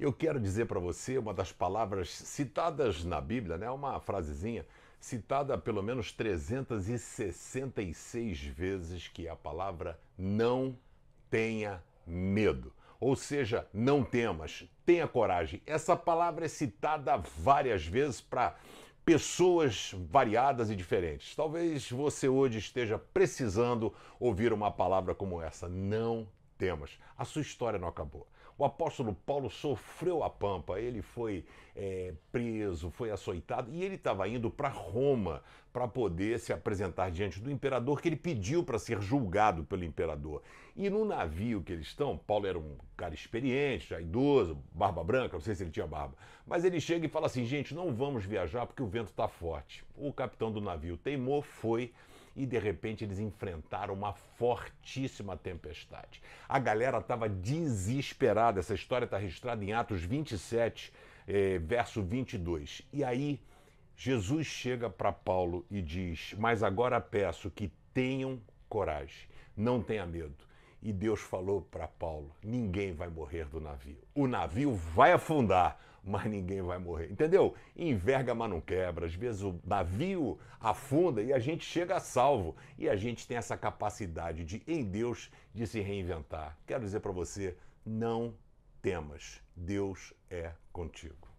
Eu quero dizer para você uma das palavras citadas na Bíblia, né? uma frasezinha citada pelo menos 366 vezes, que é a palavra não tenha medo. Ou seja, não temas, tenha coragem. Essa palavra é citada várias vezes para pessoas variadas e diferentes. Talvez você hoje esteja precisando ouvir uma palavra como essa: não a sua história não acabou. O apóstolo Paulo sofreu a pampa, ele foi é, preso, foi açoitado e ele estava indo para Roma para poder se apresentar diante do imperador, que ele pediu para ser julgado pelo imperador. E no navio que eles estão, Paulo era um cara experiente, já idoso, barba branca, não sei se ele tinha barba, mas ele chega e fala assim: gente, não vamos viajar porque o vento está forte. O capitão do navio teimou, foi e de repente eles enfrentaram uma fortíssima tempestade. A galera estava desesperada, essa história está registrada em Atos 27, eh, verso 22. E aí Jesus chega para Paulo e diz: Mas agora peço que tenham coragem, não tenha medo. E Deus falou para Paulo: ninguém vai morrer do navio. O navio vai afundar, mas ninguém vai morrer. Entendeu? Enverga, mas não quebra. Às vezes o navio afunda e a gente chega a salvo. E a gente tem essa capacidade de, em Deus, de se reinventar. Quero dizer para você, não temas. Deus é contigo.